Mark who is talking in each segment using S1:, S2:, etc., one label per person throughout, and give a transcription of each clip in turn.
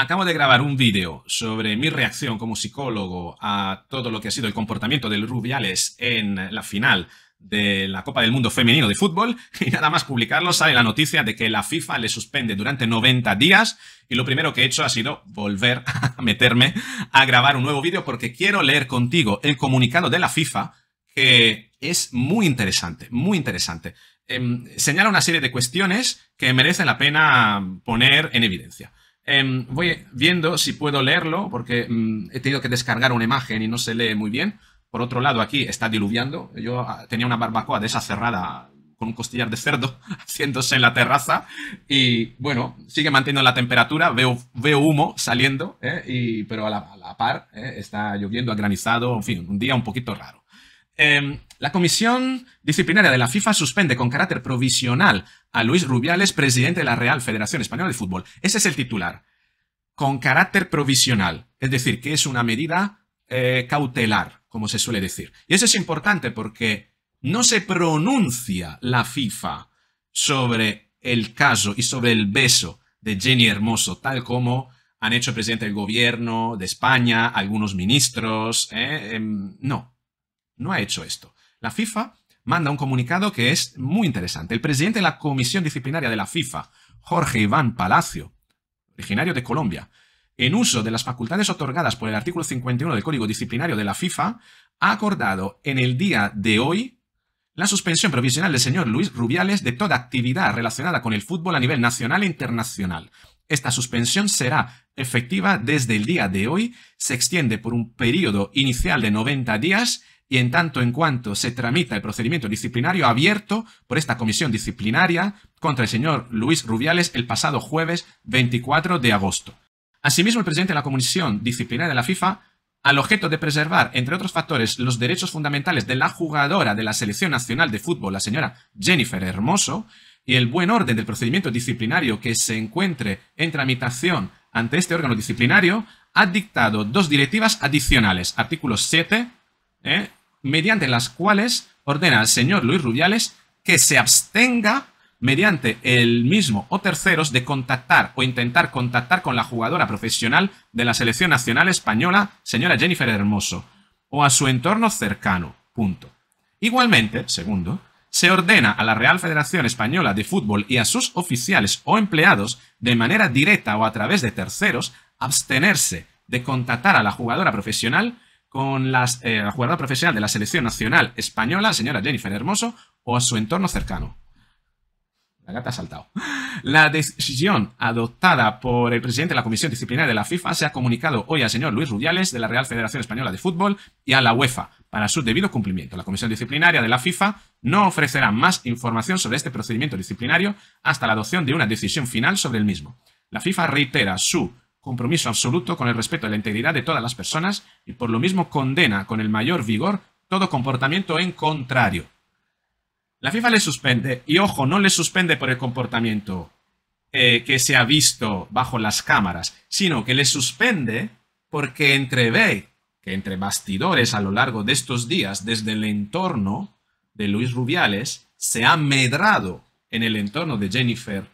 S1: Acabo de grabar un vídeo sobre mi reacción como psicólogo a todo lo que ha sido el comportamiento del Rubiales en la final de la Copa del Mundo Femenino de Fútbol y nada más publicarlo sale la noticia de que la FIFA le suspende durante 90 días y lo primero que he hecho ha sido volver a meterme a grabar un nuevo vídeo porque quiero leer contigo el comunicado de la FIFA que es muy interesante, muy interesante. Em, señala una serie de cuestiones que merece la pena poner en evidencia. Em, voy viendo si puedo leerlo, porque mm, he tenido que descargar una imagen y no se lee muy bien. Por otro lado, aquí está diluviando. Yo ah, tenía una barbacoa de esa cerrada con un costillar de cerdo haciéndose en la terraza. Y bueno, sigue manteniendo la temperatura, veo, veo humo saliendo, eh, y, pero a la, par eh, está lloviendo, ha granizado, en fin, un día un poquito raro. Em, la Comisión Disciplinaria de la FIFA suspende con carácter provisional a Luis Rubiales, presidente de la Real Federación Española de Fútbol. Ese es el titular. Con carácter provisional. Es decir, que es una medida eh, cautelar, como se suele decir. Y eso es importante porque no se pronuncia la FIFA sobre el caso y sobre el beso de Jenny Hermoso, tal como han hecho el presidente del gobierno de España, algunos ministros. Eh, em, no, no ha hecho esto. La FIFA manda un comunicado que es muy interesante. El presidente de la Comisión Disciplinaria de la FIFA, Jorge Iván Palacio, originario de Colombia, en uso de las facultades otorgadas por el artículo 51 del Código Disciplinario de la FIFA, ha acordado en el día de hoy la suspensión provisional del señor Luis Rubiales de toda actividad relacionada con el fútbol a nivel nacional e internacional. Esta suspensión será efectiva desde el día de hoy, se extiende por un periodo inicial de 90 días y en tanto en cuanto se tramita el procedimiento disciplinario abierto por esta comisión disciplinaria contra el señor Luis Rubiales el pasado jueves 24 de agosto. Asimismo, el presidente de la Comisión Disciplinaria de la FIFA, al objeto de preservar, entre otros factores, los derechos fundamentales de la jugadora de la Selección Nacional de Fútbol, la señora Jennifer Hermoso, y el buen orden del procedimiento disciplinario que se encuentre en tramitación ante este órgano disciplinario, ha dictado dos directivas adicionales, artículo 7 mediante las cuales ordena al señor Luis Rubiales que se abstenga mediante el mismo o terceros de contactar o intentar contactar con la jugadora profesional de la selección nacional española, señora Jennifer Hermoso, o a su entorno cercano. Punto. Igualmente, segundo, se ordena a la Real Federación Española de Fútbol y a sus oficiales o empleados, de manera directa o a través de terceros, abstenerse de contactar a la jugadora profesional con eh, la jugadora profesional de la selección nacional española, señora Jennifer Hermoso, o a su entorno cercano. La gata ha saltado. La decisión adoptada por el presidente de la Comisión Disciplinaria de la FIFA se ha comunicado hoy al señor Luis Rubiales de la Real Federación Española de Fútbol y a la UEFA para su debido cumplimiento. La Comisión Disciplinaria de la FIFA no ofrecerá más información sobre este procedimiento disciplinario hasta la adopción de una decisión final sobre el mismo. La FIFA reitera su compromiso absoluto con el respeto a la integridad de todas las personas y por lo mismo condena con el mayor vigor todo comportamiento en contrario. La FIFA le suspende, y ojo, no le suspende por el comportamiento eh, que se ha visto bajo las cámaras, sino que le suspende porque entrevé que entre bastidores a lo largo de estos días, desde el entorno de Luis Rubiales, se ha medrado en el entorno de Jennifer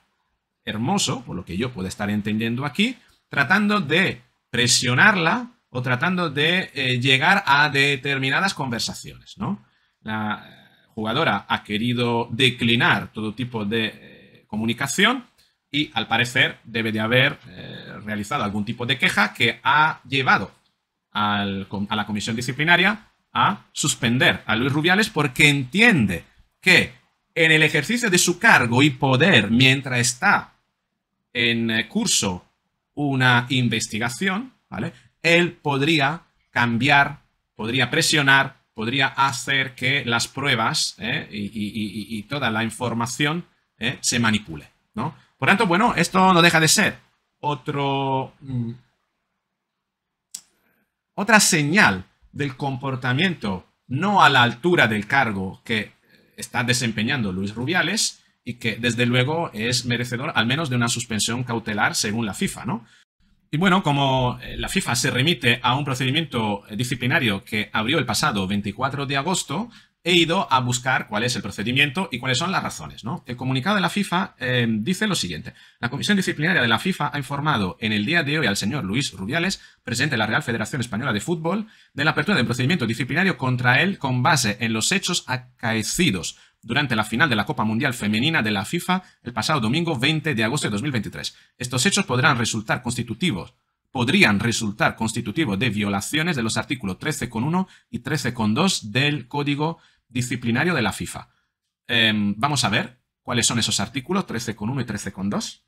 S1: Hermoso, por lo que yo puedo estar entendiendo aquí, tratando de presionarla o tratando de eh, llegar a determinadas conversaciones, ¿no? La eh, jugadora ha querido declinar todo tipo de eh, comunicación y al parecer debe de haber realizado algún tipo de queja que ha llevado a la comisión disciplinaria a suspender a Luis Rubiales porque entiende que en el ejercicio de su cargo y poder mientras está en curso una investigación, ¿vale? Él podría cambiar, podría presionar, podría hacer que las pruebas ¿eh? y, toda la información ¿eh? se manipule, ¿no? Por tanto, bueno, esto no deja de ser otro... Mm, otra señal del comportamiento no a la altura del cargo que está desempeñando Luis Rubiales, y que desde luego es merecedor al menos de una suspensión cautelar según la FIFA, ¿no? Y bueno, como eh, la FIFA se remite a un procedimiento eh, disciplinario que abrió el pasado 24 de agosto, he ido a buscar cuál es el procedimiento y cuáles son las razones. ¿no? El comunicado de la FIFA eh, dice lo siguiente. La Comisión Disciplinaria de la FIFA ha informado en el día de hoy al señor Luis Rubiales, presidente de la Real Federación Española de Fútbol, de la apertura de un procedimiento disciplinario contra él con base en los hechos acaecidos durante la final de la Copa Mundial Femenina de la FIFA el pasado domingo 20 de agosto de 2023. Estos hechos podrán resultar constitutivos podrían resultar constitutivos de violaciones de los artículos 13.1 y 13.2 del Código Disciplinario de la FIFA. Em, vamos a ver cuáles son esos artículos 13.1 y 13.2.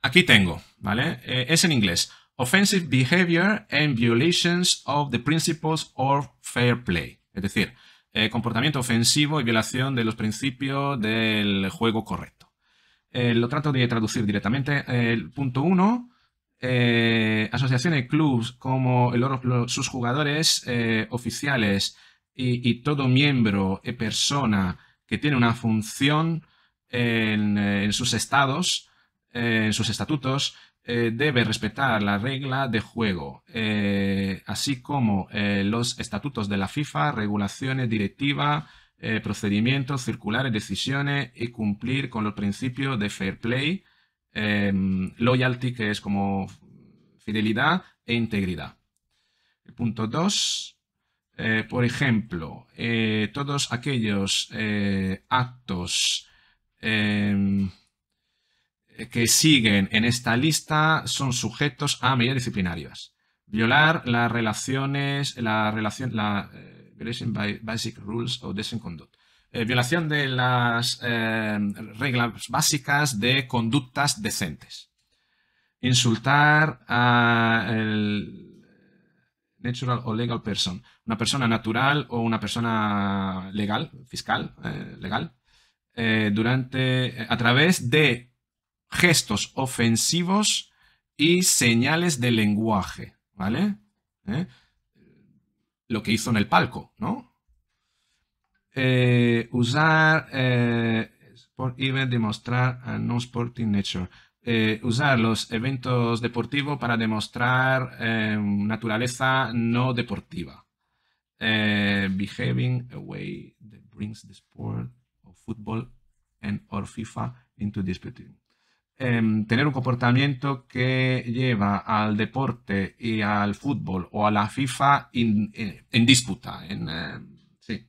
S1: Aquí tengo, ¿vale? Eh, es en inglés. Offensive behavior and violations of the principles of fair play. Es decir, eh, comportamiento ofensivo y violación de los principios del juego correcto. Eh, lo trato de traducir directamente. El punto 1, eh, asociaciones y clubs como sus jugadores oficiales y, todo miembro y persona que tiene una función en sus estados, en sus estatutos, eh, debe respetar la regla de juego, eh, así como eh, los estatutos de la FIFA, regulaciones, directivas, procedimientos, circulares, decisiones y cumplir con los principios de fair play, em, loyalty, que es como fidelidad e integridad. Punto 2. por ejemplo, todos aquellos actos em, que siguen en esta lista son sujetos a medidas disciplinarias. Violar las relaciones, la relación, la eh, basic rules of decent conduct. Eh, violación de las eh, reglas básicas de conductas decentes. Insultar a natural o legal person. Una persona natural o una persona legal, fiscal, legal. durante, a través de gestos ofensivos y señales de lenguaje, ¿vale? ¿Eh? Lo que hizo en el palco, ¿no? Eh, usar eh, demostrar a ah, no sporting nature. usar los eventos deportivos para demostrar em, naturaleza no deportiva. behaving a way that brings the sport of football and or FIFA into dispute. Em, tener un comportamiento que lleva al deporte y al fútbol o a la FIFA eh, en disputa. En, eh, sí.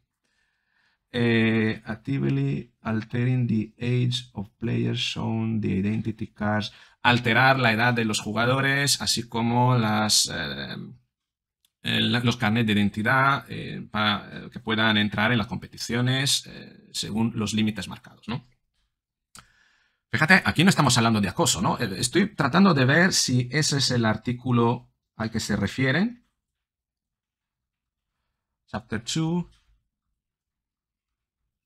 S1: Eh, actively altering the age of players shown the identity cards. Alterar la edad de los jugadores, así como las, los carnets de identidad para que puedan entrar en las competiciones según los límites marcados, ¿no? Fíjate, aquí no estamos hablando de acoso, ¿no? Eh, estoy tratando de ver si ese es el artículo al que se refieren. Chapter 2.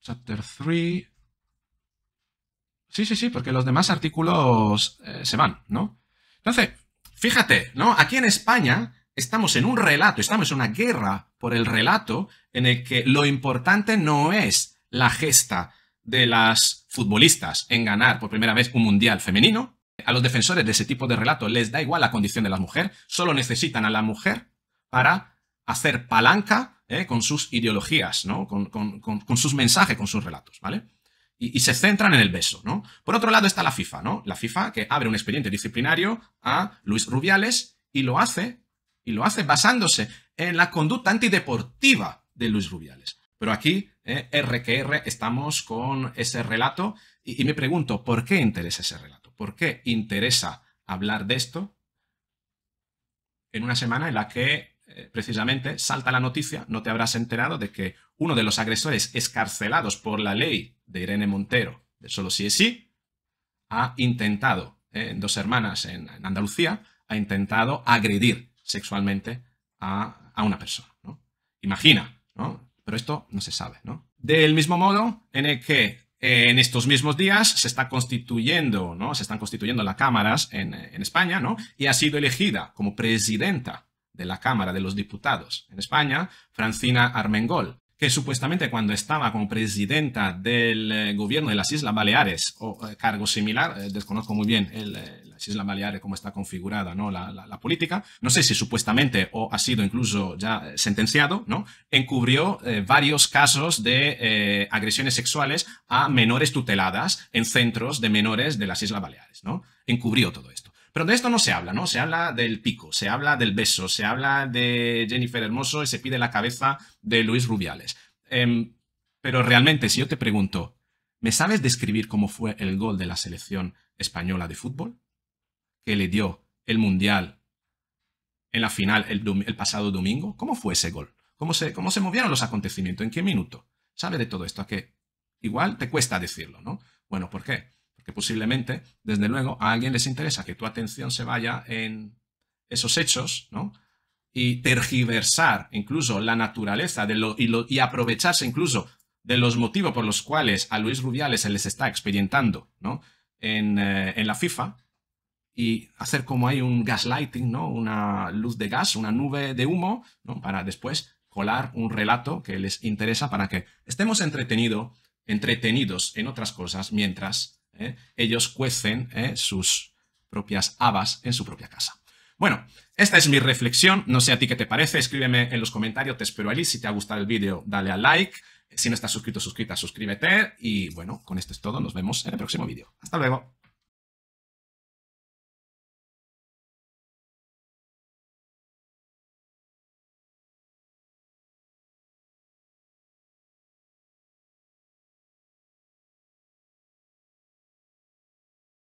S1: Chapter 3. Sí, sí, sí, porque los demás artículos eh, se van, ¿no? Entonces, fíjate, ¿no? Aquí en España estamos en un relato, estamos en una guerra por el relato en el que lo importante no es la gesta, de las futbolistas en ganar por primera vez un mundial femenino. A los defensores de ese tipo de relato les da igual la condición de la mujer, solo necesitan a la mujer para hacer palanca eh, con sus ideologías, ¿no? Con, sus mensajes, con sus relatos, ¿vale? Y, se centran en el beso, ¿no? Por otro lado está la FIFA, ¿no? La FIFA que abre un expediente disciplinario a Luis Rubiales y lo hace, y lo hace basándose en la conducta antideportiva de Luis Rubiales. Pero aquí, eh, R que R, estamos con ese relato y, me pregunto, ¿por qué interesa ese relato? ¿Por qué interesa hablar de esto en una semana en la que eh, precisamente salta la noticia, no te habrás enterado de que uno de los agresores escarcelados por la ley de Irene Montero, de solo sí es sí, ha intentado, eh, en dos hermanas en, Andalucía, ha intentado agredir sexualmente a, una persona. Imagina, ¿no? Pero esto no se sabe, ¿no? Del mismo modo en el que eh, en estos mismos días se está constituyendo, ¿no? Se están constituyendo las cámaras en, en España, ¿no? Y ha sido elegida como presidenta de la Cámara de los Diputados en España, Francina Armengol, que supuestamente cuando estaba como presidenta del eh, gobierno de las Islas Baleares o eh, cargo similar, eh, desconozco muy bien las Islas Baleares, cómo está configurada ¿no? La, política, no sé si supuestamente o ha sido incluso ya sentenciado, ¿no? encubrió varios casos de agresiones sexuales a menores tuteladas en centros de menores de las Islas Baleares. ¿no? Encubrió todo esto. Pero de esto no se habla, ¿no? Se habla del pico, se habla del beso, se habla de Jennifer Hermoso y se pide la cabeza de Luis Rubiales. Em, pero realmente, si yo te pregunto, ¿me sabes describir cómo fue el gol de la selección española de fútbol? Que le dio el Mundial en la final el, pasado domingo. ¿Cómo fue ese gol? ¿Cómo se, ¿Cómo se movieron los acontecimientos? ¿En qué minuto? ¿Sabe de todo esto? ¿A qué? Igual te cuesta decirlo, ¿no? Bueno, ¿por qué? que posiblemente, desde luego, a alguien les interesa que tu atención se vaya en esos hechos, ¿no? Y tergiversar incluso la naturaleza de lo, y, aprovecharse incluso de los motivos por los cuales a Luis Rubiales se les está expedientando ¿no? Eh, en, la FIFA y hacer como hay un gaslighting, ¿no? una luz de gas, una nube de humo, ¿no? para después colar un relato que les interesa para que estemos entretenido, entretenidos en otras cosas mientras ¿eh? Ellos cuecen ¿eh? sus propias habas en su propia casa. Bueno, esta es mi reflexión. No sé a ti qué te parece. Escríbeme en los comentarios. Te espero allí. Si te ha gustado el vídeo, dale a like. Si no estás suscrito, suscrita, suscríbete. Y bueno, con esto es todo. Nos vemos en el próximo vídeo. Hasta luego.